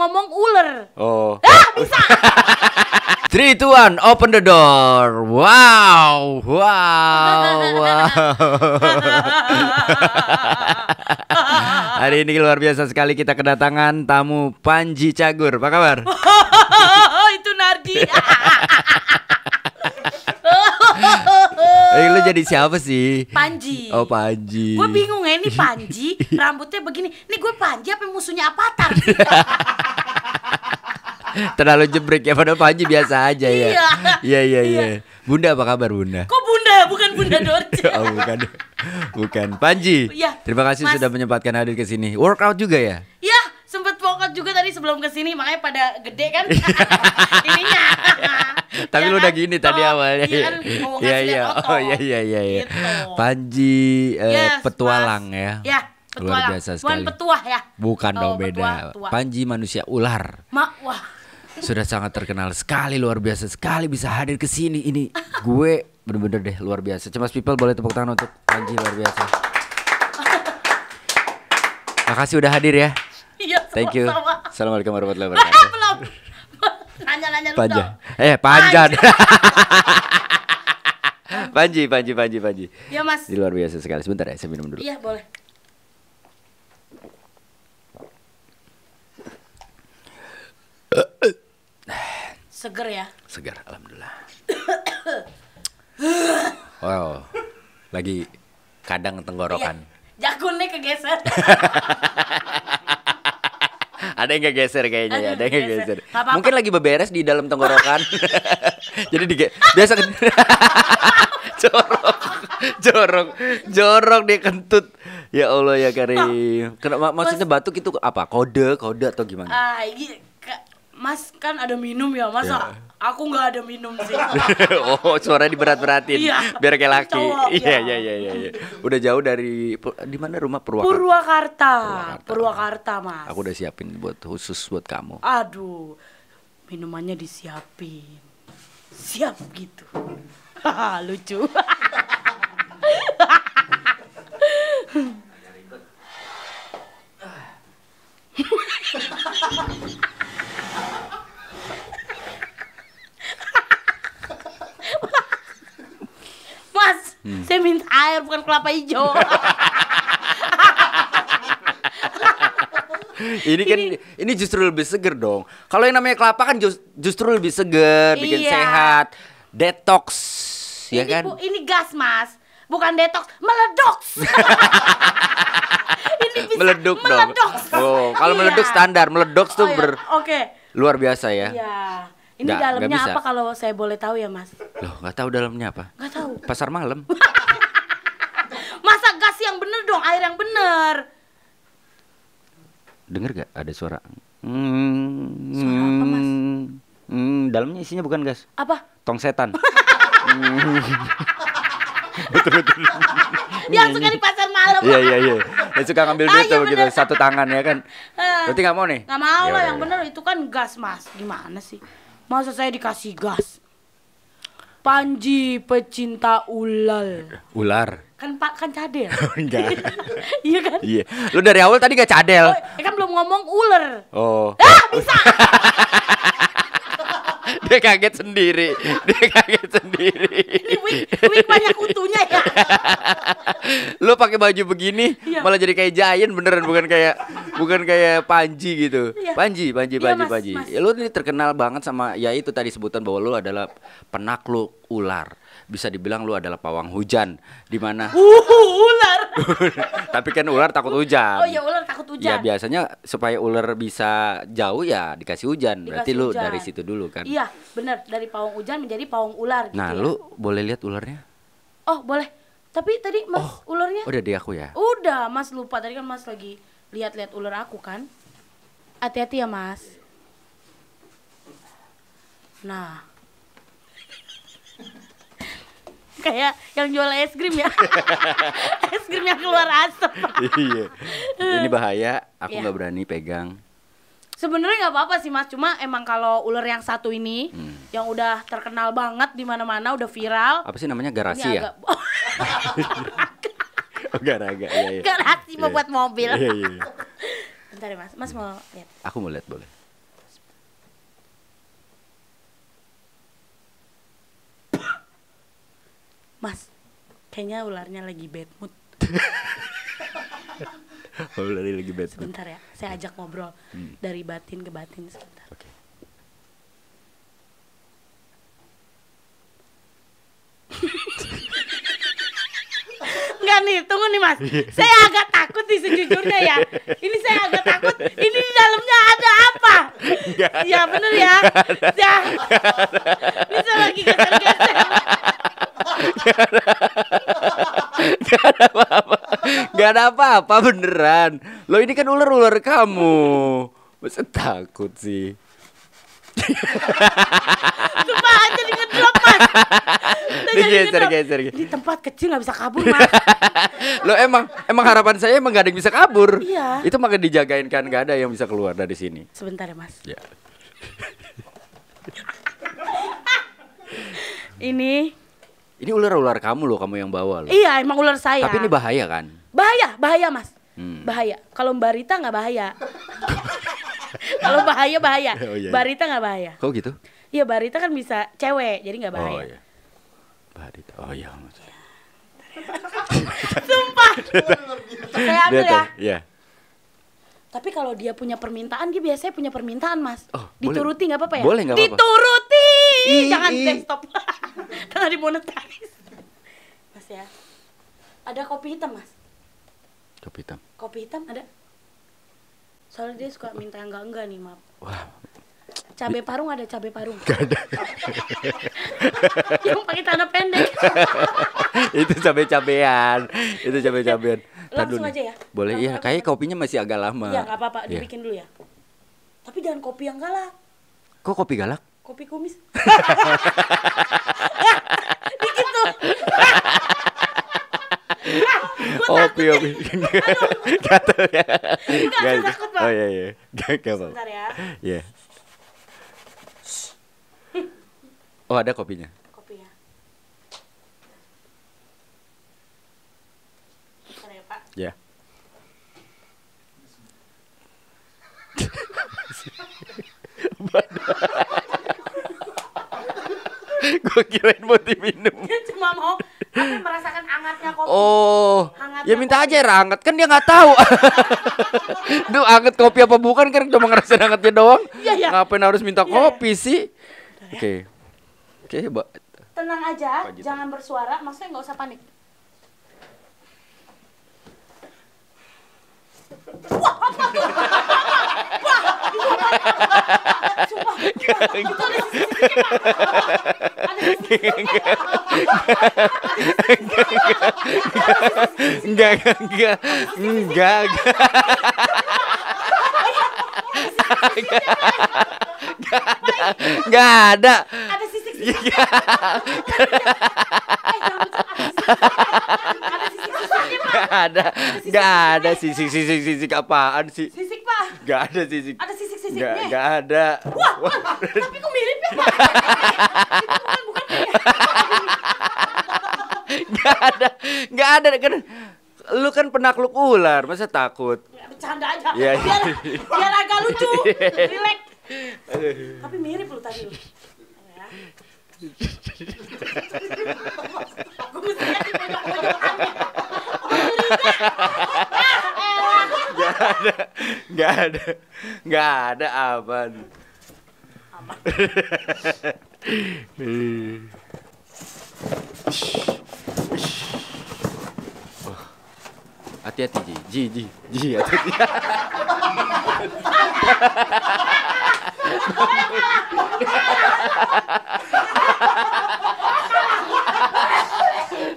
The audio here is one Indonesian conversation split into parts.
ngomong ular. Oh. Ah, bisa. Three, two, one, open the door. Wow, wow, wow. Hari ini luar biasa sekali kita kedatangan tamu Panji Cagur. Apa kabar? Itu Nardi. Eh lu jadi siapa sih? Panji. Oh Panji. Gue bingung ya ini Panji, rambutnya begini. Ini gue Panji apa musuhnya Avatar? Terlalu jebrek ya pada Panji biasa aja ya. Iya. Iya, iya. iya iya Bunda apa kabar Bunda? Kok Bunda bukan Bunda Dorce? oh bukan. Bukan Panji. Ya, terima kasih mas... sudah menyempatkan hadir ke sini. Workout juga ya? Iya, sempat workout juga tadi sebelum ke sini makanya pada gede kan. Ininya. Tapi lu udah gini tadi awalnya. Iya, iya, iya. Oh iya, iya iya iya. Gitu. Panji uh, eh, yes, iya, petualang mas. ya. petualang. Luar biasa sekali. Bukan petuah ya. Bukan oh, dong beda. Petua. Panji manusia ular. Ma, wah. Sudah sangat terkenal sekali, luar biasa sekali bisa hadir ke sini ini. Gue bener-bener deh luar biasa. Cemas people boleh tepuk tangan untuk Panji luar biasa. Makasih udah hadir ya. Thank you. Assalamualaikum warahmatullahi wabarakatuh. Ah, panjang panjang lu dong. Eh, panjang. Panji, Panji, Panji, Panji. Iya, Mas. Di luar biasa sekali. Sebentar ya, saya minum dulu. Iya, boleh. Seger ya? Segar, alhamdulillah. wow. Lagi kadang tenggorokan. Iya. Jakunnya kegeser. ada yang geser kayaknya ya ada yang geser. geser. Mungkin lagi beberes di dalam tenggorokan. Jadi di biasa kan- jorok, jorok, jorok dia kentut. Ya Allah ya Karim. Kenapa maksudnya batuk itu apa? Kode, kode atau gimana? Ah, Mas kan ada minum ya masa yeah. aku nggak ada minum sih oh suara diberat-beratin iya. biar kayak laki ya. iya, iya iya iya iya udah jauh dari di mana rumah Purwakarta Purwakarta Purwakarta, Purwakarta mas aku udah siapin buat khusus buat kamu aduh minumannya disiapin siap gitu lucu kelapa hijau. ini kan ini, ini justru lebih seger dong. Kalau yang namanya kelapa kan just, justru lebih seger, iya. bikin sehat, detox, ya ini, ya kan? Bu, ini gas mas, bukan detox, meledok. ini bisa meledok dong. Oh, kalau iya. meledok standar, meledok oh, iya. ber. Oke. Okay. Luar biasa ya. Iya. Ini gak, dalamnya gak apa kalau saya boleh tahu ya mas? Loh nggak tahu dalamnya apa? Nggak tahu. Pasar malam. air yang bener Dengar gak ada suara hmm, suara apa mas hmm, dalamnya isinya bukan gas apa tong setan betul betul yang suka di pasar malam iya iya iya yang suka ngambil duit tuh gitu satu tangan ya kan eh. berarti nggak mau nih nggak mau lah iya, yang iya, bener iya. itu kan gas mas gimana sih masa saya dikasih gas Panji pecinta ular ular kan pak kan cadel oh, enggak iya kan iya lu dari awal tadi gak cadel oh, ya kan belum ngomong ular oh ah bisa dia kaget sendiri dia kaget sendiri ini wig, banyak utuhnya ya lu pakai baju begini iya. malah jadi kayak giant beneran bukan kayak bukan kayak panji gitu iya. panji panji iya, panji mas, panji mas. Ya, lu ini terkenal banget sama ya itu tadi sebutan bahwa lu adalah penakluk ular. Bisa dibilang lu adalah pawang hujan di mana Uh, ular. Tapi kan ular takut hujan. Oh ya ular takut hujan. Ya biasanya supaya ular bisa jauh ya dikasih hujan. Dikasih Berarti hujan. lu dari situ dulu kan. Iya, benar dari pawang hujan menjadi pawang ular gitu. Nah, ya. lu boleh lihat ularnya? Oh, boleh. Tapi tadi Mas oh, ularnya Udah di aku ya. Udah, Mas lupa tadi kan Mas lagi lihat-lihat ular aku kan. Hati-hati ya, Mas. Nah, kayak yang jual es krim ya es krim yang keluar asap iya ini bahaya aku iya. nggak yeah. berani pegang sebenarnya nggak apa-apa sih mas cuma emang kalau ular yang satu ini hmm. yang udah terkenal banget di mana-mana udah viral apa sih namanya garasi ya agak... oh, garaga ya, ya. garasi mau iya. mau buat mobil iya, iya, iya. bentar ya mas mas mau lihat aku mau lihat boleh mas kayaknya ularnya lagi bad mood oh, ularnya lagi bad mood sebentar ya saya ya. ajak ngobrol hmm. dari batin ke batin sebentar okay. Enggak nih, tunggu nih mas iya. Saya agak takut nih sejujurnya ya Ini saya agak takut Ini di dalamnya ada apa? Iya bener ya Ini saya lagi geser-geser Gak ada apa-apa. Gak ada apa-apa beneran. Lo ini kan ular-ular kamu. Masa takut sih? Sumpah aja di ngedrop Digeser geser Di tempat kecil gak bisa kabur mas Lo emang emang harapan saya emang gak ada yang bisa kabur Iya Itu maka dijagain kan gak ada yang bisa keluar dari sini Sebentar ya mas Ya Ini ini ular-ular kamu loh, kamu yang bawa loh. Iya, emang ular saya. Tapi ini bahaya kan? Bahaya, bahaya mas. Hmm. Bahaya. Kalau Mbak Rita nggak bahaya. Kalau bahaya bahaya. Oh, iya, iya. Mbak Rita nggak bahaya. Kok gitu? Iya, Mbak Rita kan bisa cewek, jadi nggak bahaya. Oh iya. Mbak Rita. Oh iya. Sumpah. Saya ambil ya. Iya. Tapi kalau dia punya permintaan, dia biasanya punya permintaan, Mas. Oh, Dituruti nggak apa-apa ya? Boleh nggak apa-apa. Dituruti. Jangan desktop. jangan dimonetaris mas ya ada kopi hitam mas kopi hitam kopi hitam ada soalnya dia suka minta yang enggak enggak nih maaf wah cabai parung ada cabai parung gak ada yang pakai tanah pendek itu cabai cabean itu cabai cabean langsung aja ya boleh iya kayak kopinya masih agak lama iya nggak apa-apa ya. dibikin dulu ya tapi jangan kopi yang galak kok kopi galak kopi kumis dikit tuh opi opi gatel ya Enggak, aku takut pak oh iya iya gak ya. iya. oh ada kopinya ya gue kirain mau diminum. Dia cuma mau merasakan hangatnya kopi. Oh. Hangatnya ya minta kopi. aja air hangat kan dia nggak tahu. Duh hangat kopi apa bukan kan cuma ngerasain hangatnya doang. Iya iya. Ngapain harus minta iya, iya. ya, kopi ya. sih? Oke. Oke, okay, Mbak. Tenang aja, Pajit. jangan bersuara, maksudnya nggak usah panik. Wah, apa tuh? enggak enggak enggak Enggak, enggak, enggak, Enggak ada, enggak ada. enggak Enggak ada, enggak ada sisik, sisik, sisik apaan sih? Sisik Gak ada sisik. Ada sisik-sisiknya? Gak, gak ada. Wah, wah, tapi kok mirip ya? Itu bukan, bukan gak ada, gak ada. Kan, lu kan penakluk ular, masa takut? Ya, bercanda aja. Yeah. Iya. Biar, biar agak lucu, iya. relax. Tapi mirip lu tadi lu. Ya. Gue mesti lagi pegang-pegangannya. Oh, nggak ada nggak ada nggak ada aman aman hati-hati ji ji ji ji hati-hati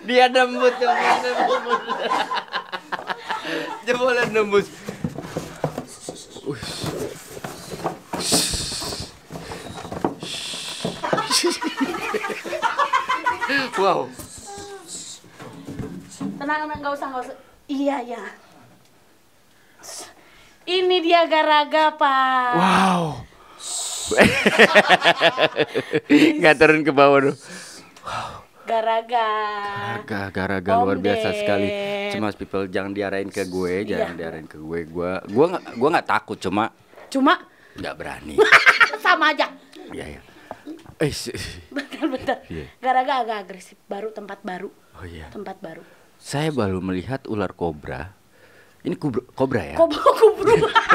dia nembut nembut nembut Jebolan nembus. wow. Tenang, tenang, nggak usah, nggak usah. Iya, iya, Ini dia garaga, Pak. Wow. Nggak turun ke bawah, dong. Wow garaga. Garaga, garaga luar biasa sekali. Cuma people jangan diarahin ke gue, iya. jangan diarahin ke gue. Gua gua gak, gua nggak takut cuma cuma nggak berani. Sama aja. Iya, iya. Eh, bentar-bentar. Iya. Yeah. Garaga agak agresif. Baru tempat baru. Oh iya. Tempat baru. Saya baru melihat ular kobra. Ini kobra ya? Kobra kobra.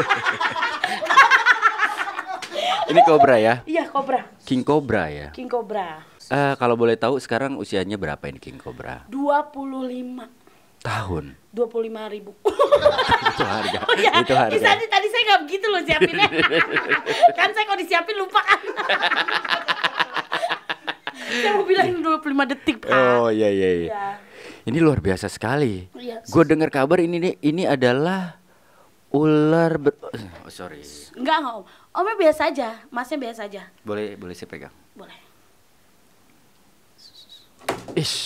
Ini kobra ya? Iya kobra. King kobra ya? King Cobra. Uh, kalau boleh tahu sekarang usianya berapa ini King Cobra? 25 tahun dua puluh lima ribu itu harga oh, ya. itu harga Tadi tadi saya nggak begitu loh siapinnya kan saya kalau disiapin lupa kan saya mau bilang dua puluh lima detik pak oh iya iya iya, iya. ini luar biasa sekali ya. gue dengar kabar ini nih ini adalah Ular ber... Oh, oh sorry. Enggak, enggak om. Omnya biasa aja, masnya biasa aja. Boleh, boleh saya pegang? Boleh. Ish.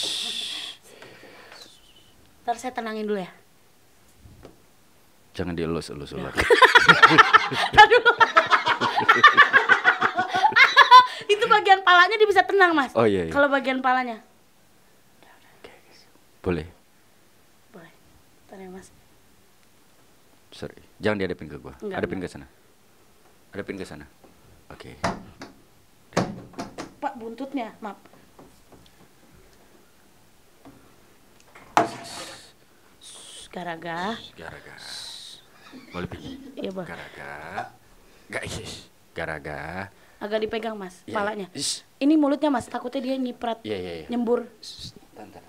Ntar saya tenangin dulu ya. Jangan dielus, elus ular. Aduh. Itu bagian palanya dia bisa tenang, Mas. Oh iya. iya. Kalau bagian palanya. Boleh. Boleh. ntar ya, Mas. Jangan dihadapin ke gua. Enggak, Hadapin ke sana. Hadapin ke sana. Oke. Okay. Pak buntutnya, maaf. Garaga. Garaga. Boleh pinjam? Iya, Bang. Garaga. Enggak, Garaga. Agak dipegang, Mas, yeah. palanya. Is. Ini mulutnya, Mas. Takutnya dia nyiprat. yeah, yeah, yeah. Nyembur. Tantan.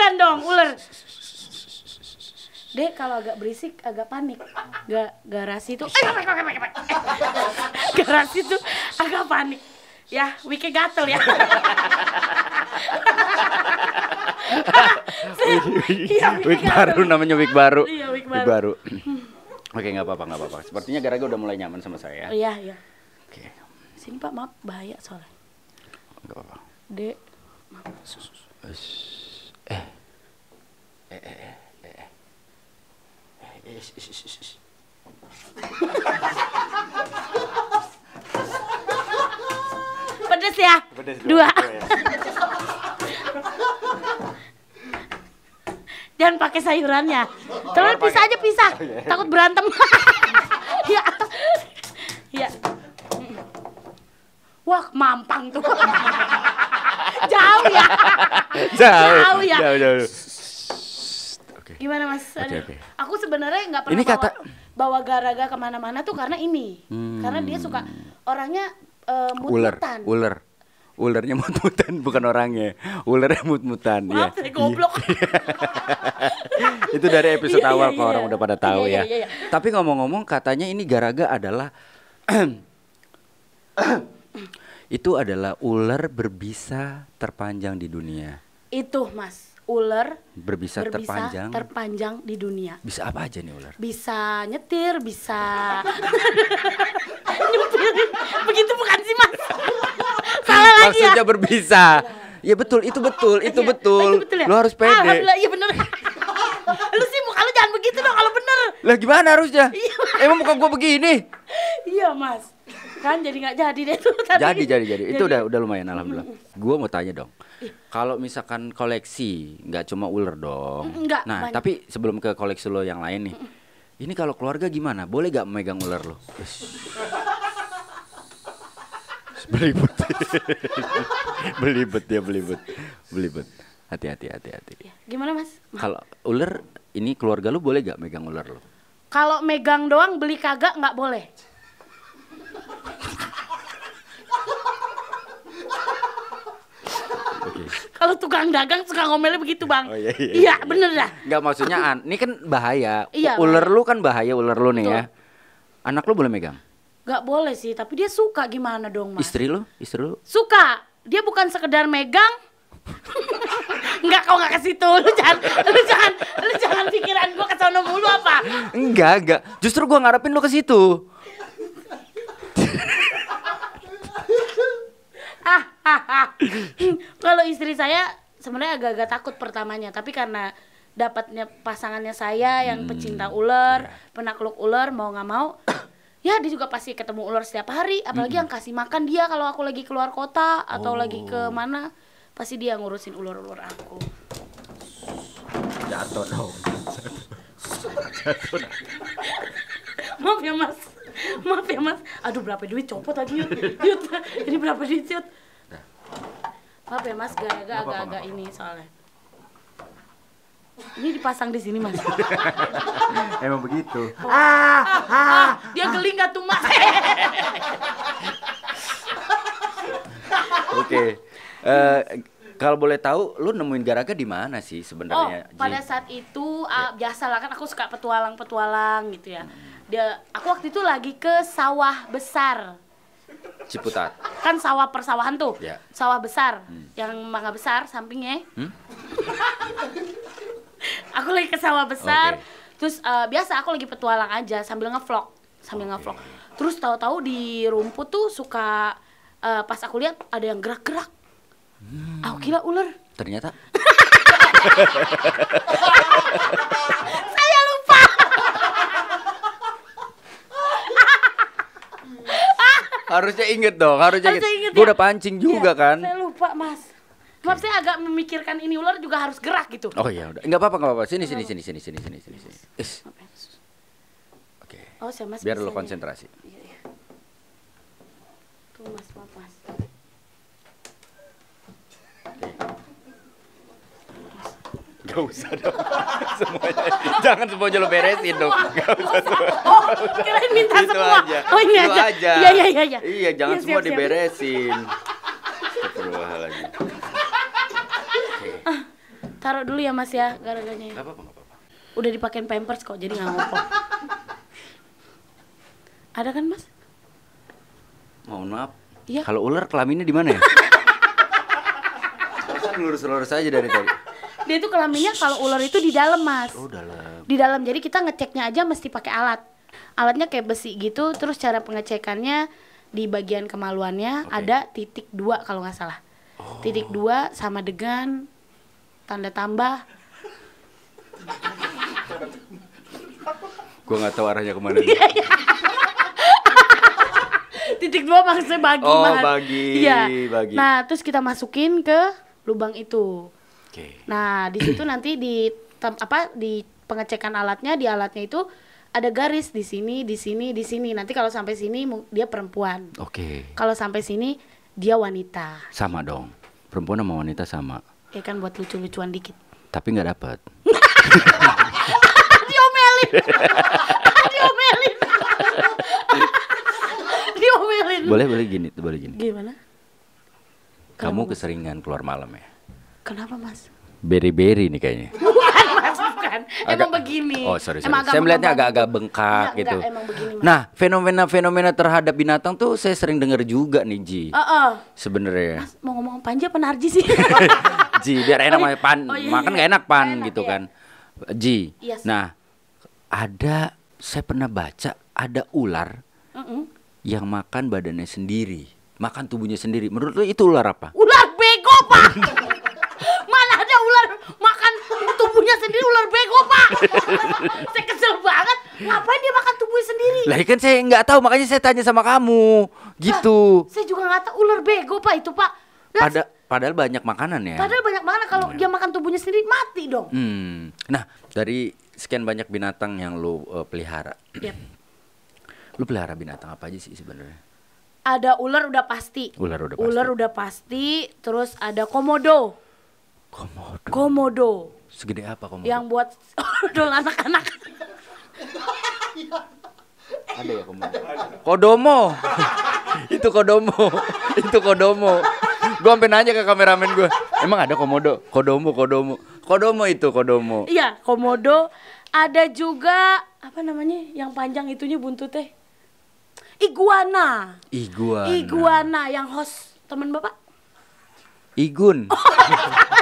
bukan dong ular deh kalau agak berisik agak panik. gak garasi itu garasi tuh agak panik. Ya, Wiki gatel ya. Iya, wik, baru namanya wik baru. Iya, baru. Oke, nggak apa-apa, nggak apa-apa. Sepertinya Garaga udah mulai nyaman sama saya. Oh, iya, iya. Oke. Sini Pak, maaf bahaya soalnya. nggak apa-apa. Dek, Pedes ya? Pedes dua. dua. Dan ya. pakai sayurannya. Telur pisah aja pisah. Oh, iya. Takut berantem. ya. Ya. Wah, mampang tuh. jauh ya. Jauh. Jauh ya. Jauh, jauh. Gimana Mas? okay, okay. Aku sebenarnya nggak pernah ini kata... bawa garaga kemana-mana tuh karena ini. Hmm. Karena dia suka orangnya uh, Ular, ular. Ulernya mut-mutan bukan orangnya. Ulernya mut-mutan ya. Saya goblok. Iya. Itu dari episode iya, iya awal iya, kalau iya. orang udah pada tahu iya, ya. Iya, iya. iya. Tapi ngomong-ngomong katanya ini garaga adalah itu adalah ular berbisa terpanjang di dunia. Itu, Mas ular berbisa, berbisa terpanjang terpanjang di dunia. Bisa apa aja nih ular? Bisa nyetir, bisa Begitu bukan sih Mas? Salah lagi ya. Maksudnya ya. berbisa. Ya betul, itu betul, iya, itu iya, betul. Itu betul ya? Lu harus pede. Alhamdulillah, iya bener. lu sih muka lu jangan begitu dong kalau bener. Lah gimana harusnya? Iya. Emang muka gua begini? Iya, Mas kan jadi nggak jadi deh tuh tadi. Jadi jadi jadi. Itu udah udah lumayan alhamdulillah. gue mau tanya dong. Kalau misalkan koleksi nggak cuma ular dong. Enggak. Nah, banyak. tapi sebelum ke koleksi lo yang lain nih. Ini kalau keluarga gimana? Boleh gak megang ular lo? belibet. belibet ya belibet. Belibet. Hati-hati hati-hati. Iya. Gimana, Mas? Kalau ular ini keluarga lo boleh gak megang ular lo? Kalau megang doang beli kagak nggak boleh. okay. Kalau tukang dagang suka ngomelnya begitu bang. Oh, iya, iya, iya, iya. bener dah. Gak maksudnya, Aku... an, ini kan bahaya. Iya, ular lu kan bahaya ular lu nih Tuh. ya. Anak lu boleh megang? Gak boleh sih, tapi dia suka gimana dong mas? Istri lu, istri lu? Suka. Dia bukan sekedar megang, Enggak kau enggak ke situ. Lu jangan lu jangan lu jangan pikiran gua ke sono mulu apa? Enggak, enggak. Justru gua ngarepin lu ke situ. ah, kalau istri saya sebenarnya agak-agak takut pertamanya, tapi karena dapatnya pasangannya saya yang hmm. pecinta ular, yeah. penakluk ular, mau nggak mau, ya dia juga pasti ketemu ular setiap hari. Apalagi hmm. yang kasih makan dia kalau aku lagi keluar kota atau oh. lagi ke oh. mana, pasti dia ngurusin ular-ular aku. Jatuh dong. Jatuh. Maaf ya mas, maaf ya mas. Aduh berapa duit copot lagi yuk, yuk. Ini berapa duit yuk? Maaf ya mas, gara-gara agak-agak ini soalnya. Ini dipasang di sini mas. Emang begitu. Oh. Ah, ah, ah, ah. dia ah. geli tuh mas? Oke. okay. Uh, eh, kalau boleh tahu, lu nemuin Garaga di mana sih sebenarnya? Oh, pada saat itu uh, biasa biasalah kan aku suka petualang-petualang gitu ya. Hmm. Dia, aku waktu itu lagi ke sawah besar Ciputat. Kan sawah persawahan tuh. Ya. Sawah besar. Hmm. Yang mangga besar sampingnya. Hmm? aku lagi ke sawah besar. Okay. Terus uh, biasa aku lagi petualang aja sambil ngevlog, sambil okay. ngevlog. Terus tahu-tahu di rumput tuh suka uh, pas aku lihat ada yang gerak-gerak. Hmm. Aku kira ular. Ternyata harusnya inget dong, harusnya, harusnya inget. inget Gue ya? udah pancing juga ya, kan. Saya lupa mas. Maaf saya agak memikirkan ini ular juga harus gerak gitu. Oh iya udah, nggak apa-apa nggak apa-apa. Sini sini sini sini sini sini sini sini. Is. Oke. Okay. Oh Biar lo konsentrasi. Iya ya. Tuh mas, mas. Gak usah dong. semuanya. Jangan semuanya lo beresin dong. Gak usah. Gak Oh, kirain minta itu semua. Aja. Oh, ini itu aja. aja. Iya, iya, iya. Iya, iya jangan ya, siap, semua siap. diberesin. lagi Okay. Ah, taruh dulu ya Mas ya gara-garanya. Ya. Gak apa-apa, apa-apa. Udah dipakein pampers kok, jadi gak ngopo. Ada kan Mas? Mohon maaf. Iya. Kalau ular kelaminnya di mana ya? lurus-lurus aja dari tadi dia tuh kelaminnya kalau ular itu di dalam mas oh dalam di dalam jadi kita ngeceknya aja mesti pakai alat alatnya kayak besi gitu terus cara pengecekannya di bagian kemaluannya okay. ada titik dua kalau nggak salah oh. titik dua sama dengan tanda tambah gua nggak tahu arahnya kemana iya, iya. titik dua maksudnya bagi oh bagi, ya bagi nah terus kita masukin ke lubang itu Okay. Nah, di situ nanti di tem, apa di pengecekan alatnya di alatnya itu ada garis di sini, di sini, di sini. Nanti kalau sampai sini dia perempuan. Oke. Okay. Kalau sampai sini dia wanita. Sama dong. Perempuan sama wanita sama. Ya kan buat lucu-lucuan dikit. Tapi nggak dapat. Diomelin. Diomelin. Diomelin. Boleh boleh gini, boleh gini. Gimana? Kamu keseringan keluar malam ya? Kenapa mas? Beri-beri nih kayaknya. bukan mas, bukan. Agak, emang begini. Oh sorry, sorry. Emang agak saya melihatnya agak-agak bengkak enggak, gitu. emang begini, Nah fenomena-fenomena terhadap binatang tuh saya sering dengar juga nih Ji. Uh -uh. Sebenarnya. Mas mau ngomong Panji apa Narji sih? Ji biar enak oh, pan, oh, iya, makan iya. gak enak pan enak, gitu iya. kan. Ji. Yes. Iya nah ada saya pernah baca ada ular mm -mm. yang makan badannya sendiri, makan tubuhnya sendiri. Menurut lo itu ular apa? Ular bego pak. Mana ada ular makan tubuhnya sendiri ular bego, Pak. saya kesel banget. Ngapain dia makan tubuhnya sendiri? Lah kan saya nggak tahu, makanya saya tanya sama kamu. Gitu. Nah, saya juga nggak tahu ular bego, Pak, itu, Pak. Nah, Pada Padahal banyak makanan ya. Padahal banyak makanan kalau hmm. dia makan tubuhnya sendiri mati dong. Hmm. Nah, dari sekian banyak binatang yang lu uh, pelihara. Yep. Lu pelihara binatang apa aja sih sebenarnya? Ada ular udah pasti. Ular udah pasti. Ular udah pasti, terus ada komodo. Komodo. Komodo. Segede apa komodo? Yang buat odol anak-anak. Ada ya komodo. Kodomo. itu kodomo. itu kodomo. Gua sampe nanya ke kameramen gue, emang ada komodo? Kodomo, kodomo. Kodomo itu kodomo. Iya, komodo. Ada juga apa namanya yang panjang itunya teh Iguana. Iguana. Iguana yang host teman bapak? Igun.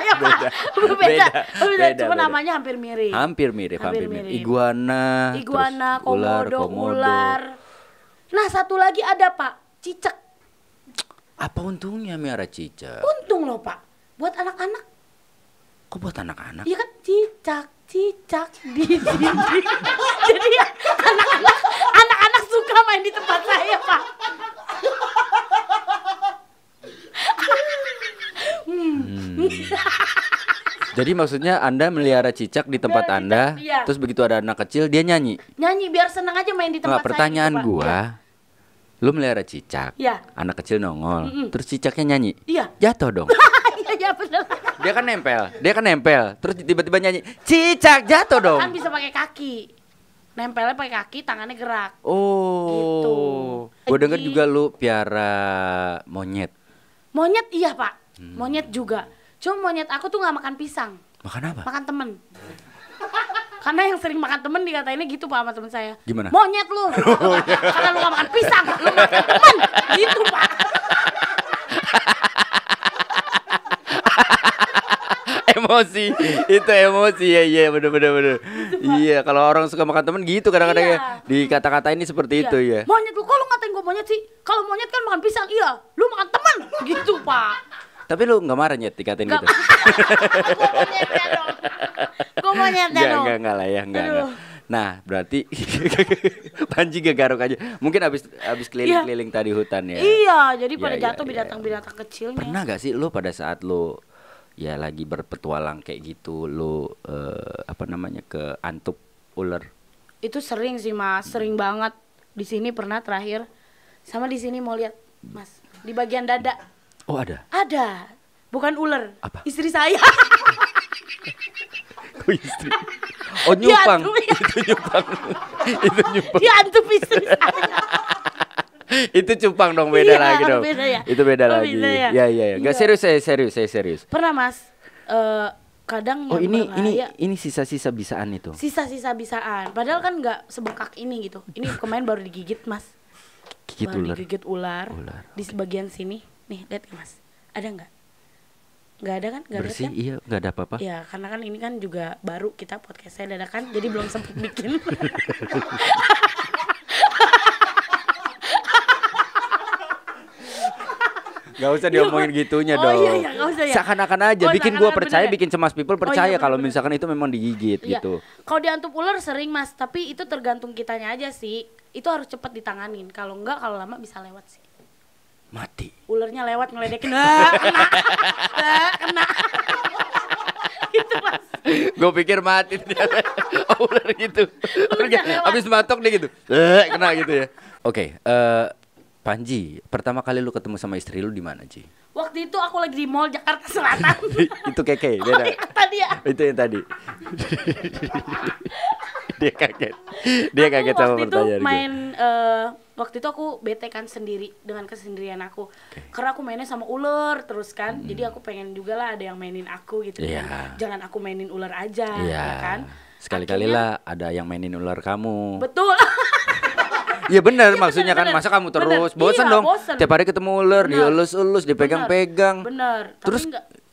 Iya, beda. beda. Beda. Beda. Cuma beda. namanya hampir mirip. Hampir mirip, hampir, hampir mirip. mirip. Iguana, iguana, komodo, ular, komodo, ular. Nah, satu lagi ada, Pak. Cicak. Apa untungnya miara cicak? Untung loh, Pak. Buat anak-anak. Kok buat anak-anak? Iya kan cicak, cicak di sini. Jadi ya, anak-anak anak-anak suka main di tempat saya, Pak. Jadi maksudnya Anda melihara cicak di tempat Anda, iya. terus begitu ada anak kecil dia nyanyi. Nyanyi biar senang aja main di tempat Nah, pertanyaan saya, gitu, gua, ya. lu melihara cicak, ya. anak kecil nongol, mm -mm. terus cicaknya nyanyi, iya. jatuh dong. Iya, iya benar. Dia kan nempel, dia kan nempel, terus tiba-tiba nyanyi, cicak jatuh dong. Kan bisa pakai kaki, nempelnya pakai kaki, tangannya gerak. Oh. Gitu. Gue denger juga lu piara monyet. Monyet iya pak, hmm. monyet juga Cuma monyet aku tuh nggak makan pisang. Makan apa? Makan temen. Karena yang sering makan temen dikatainnya gitu pak sama temen saya. Gimana? Monyet lu. Oh, iya. Karena lu gak makan pisang, lu makan temen. Gitu pak. emosi itu emosi ya iya bener bener bener gitu, iya kalau orang suka makan temen gitu kadang-kadang iya. ya dikata-kata ini seperti iya. itu ya monyet lu kok lu ngatain gue monyet sih kalau monyet kan makan pisang iya lu makan temen gitu pak tapi lu nggak marah nyet dikatain gitu. Gue mau nyet dong. lah ya, Gak, gak. Nah, berarti Panji gak garuk aja. Mungkin abis abis keliling-keliling iya. tadi hutan ya. Iya, jadi iya, pada iya, jatuh binatang-binatang kecilnya. Pernah gak sih lu pada saat lu ya lagi berpetualang kayak gitu lu eh, apa namanya ke antuk ular? Itu sering sih, Mas. Sering banget. Di sini pernah terakhir sama di sini mau lihat, Mas. Di bagian dada Oh ada? Ada. Bukan ular. Apa? Istri saya. Kok istri? Oh nyupang. Iya. Itu nyupang. itu nyupang. antum istri saya. itu cupang dong beda iya, lagi dong. Beda ya. Itu beda oh, lagi. Beda ya. Ya ya ya. Enggak iya. serius saya serius saya serius. Pernah Mas. Uh, kadang Oh ini ini ini sisa-sisa bisaan itu. Sisa-sisa bisaan. Padahal kan nggak sebengkak ini gitu. Ini kemarin baru digigit, Mas. Gigit baru ular. Digigit ular, ular. di sebagian sini nih lihat ya mas ada nggak nggak ada kan nggak bersih ada, kan? iya nggak ada apa-apa ya karena kan ini kan juga baru kita podcast saya dadakan jadi belum sempat bikin Gak usah diomongin gitunya oh, iya, dong. Iya, iya, gak usah ya. Seakan-akan aja oh, bikin gue percaya, bener. Ya? bikin cemas people oh, percaya oh, iya, kalau misalkan itu memang digigit iya. gitu. Kalau diantum ular sering mas, tapi itu tergantung kitanya aja sih. Itu harus cepat ditanganin. Kalau enggak, kalau lama bisa lewat sih mati ularnya lewat ngeledekin ah, kena kena gitu mas gue pikir mati oh, ular gitu ular abis matok dia gitu kena gitu ya oke okay, uh, eh, Panji pertama kali lu ketemu sama istri lu di mana Ji waktu itu aku lagi di mall Jakarta Selatan itu keke beda oh, tadi ya itu yang tadi dia kaget dia aku kaget sama pertanyaan itu main gitu. uh, waktu itu aku bete kan sendiri dengan kesendirian aku okay. karena aku mainnya sama ular terus kan mm. jadi aku pengen juga lah ada yang mainin aku gitu yeah. kan iya. jangan aku mainin ular aja yeah. ya kan sekali-kali lah ada yang mainin ular kamu betul Iya benar ya, maksudnya bener, kan bener. masa kamu terus bosan iya, dong bosen. tiap hari ketemu ular diulus-ulus dipegang-pegang bener, terus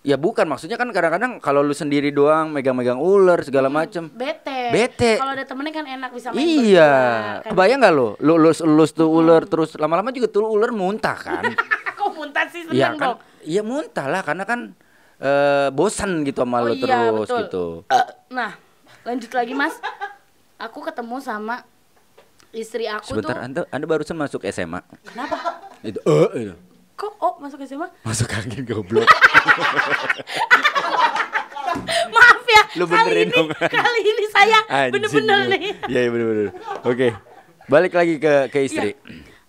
Ya bukan maksudnya kan kadang-kadang kalau lu sendiri doang megang-megang ular segala hmm, macem Bete. Bete. Kalau ada temennya kan enak bisa main Iya. kan. Kebayang gak lu? Lu lulus lulus tuh hmm. ular terus lama-lama juga tuh ular muntah kan? Kok muntah sih ya sebenernya kan, Iya muntah lah karena kan uh, bosan gitu sama oh, lu iya, terus betul. gitu. Eh, nah, lanjut lagi Mas. Aku ketemu sama istri aku Sebentar, tuh. Sebentar, anda, anda barusan masuk SMA. Kenapa? Itu eh uh, itu kok oh masuk SMA masuk angin goblok maaf ya Lu kali ini dong. kali ini saya bener-bener nih iya ya, bener-bener oke balik lagi ke ke iya. istri ya.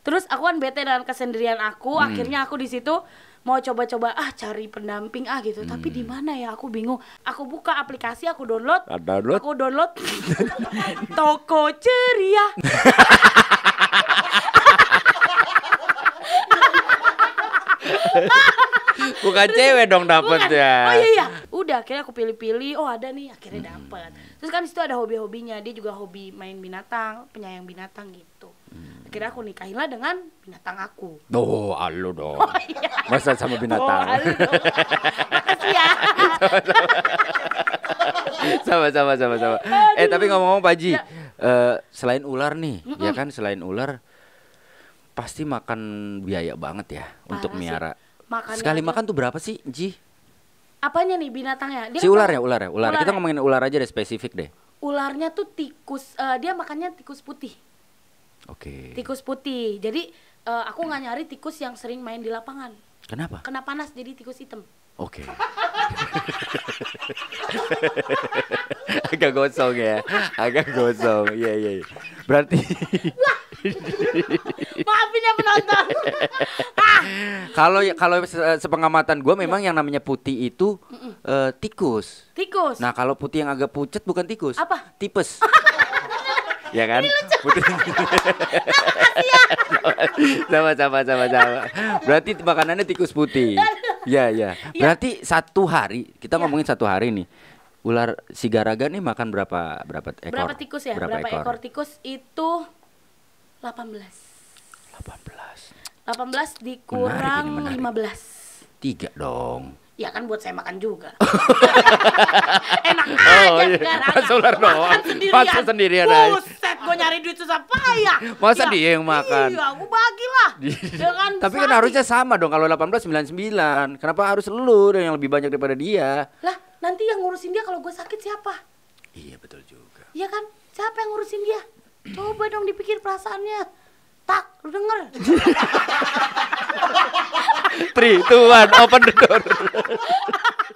terus aku kan bete dengan kesendirian aku hmm. akhirnya aku di situ mau coba-coba ah cari pendamping ah gitu hmm. tapi di hmm. mana ya aku bingung aku buka aplikasi aku download download aku download toko ceria bukan cewek dong dapat oh, ya oh iya iya udah akhirnya aku pilih-pilih oh ada nih akhirnya hmm. dapat terus kan situ ada hobi-hobinya dia juga hobi main binatang penyayang binatang gitu hmm. akhirnya aku nikahin lah dengan binatang aku oh alu dong oh, iya. masa sama oh, binatang oh, ya sama sama sama sama eh, Aduh. eh tapi ngomong-ngomong Pak Ji ya. uh, selain ular nih mm -mm. ya kan selain ular pasti makan biaya banget ya Parah untuk miara sih makan sekali makan tuh berapa sih Ji apanya nih binatangnya dia si ular ya ular ya ular, kita ya? ngomongin ular aja deh spesifik deh ularnya tuh tikus uh, dia makannya tikus putih oke okay. tikus putih jadi uh, aku nggak nyari tikus yang sering main di lapangan kenapa kena panas jadi tikus hitam Oke. Okay. Agak gosong ya. Agak gosong. Iya, yeah, iya. Yeah. Berarti Maafin ya penonton. Ah. Kalau kalau sepengamatan gue memang yang namanya putih itu eh, tikus. Tikus. Nah kalau putih yang agak pucet bukan tikus. Apa? Tipes. ya kan? Putih. Ya. sama sama sama sama. Berarti makanannya tikus putih. Ya ya. ya. Berarti satu hari kita ya. ngomongin satu hari nih. Ular si garaga nih makan berapa berapa ekor? Berapa tikus ya? Berapa, berapa ekor? ekor tikus itu 18. 18. 18 dikurang menarik, menarik. 15. Tiga dong. Ya kan buat saya makan juga. Enak oh, aja iya. sekarang. Mas Ular doang. Sendirian. Masa sendirian Buset, gue nyari duit susah payah. Masa ya, dia yang makan? Iya, aku bagilah. dengan ya Tapi kan harusnya sama dong kalau 18 99. Kenapa harus lu yang lebih banyak daripada dia? Lah, nanti yang ngurusin dia kalau gue sakit siapa? Iya, betul juga. Iya kan? Siapa yang ngurusin dia? Coba dong dipikir perasaannya. Tak, lu denger. Tri, tuan, open the door.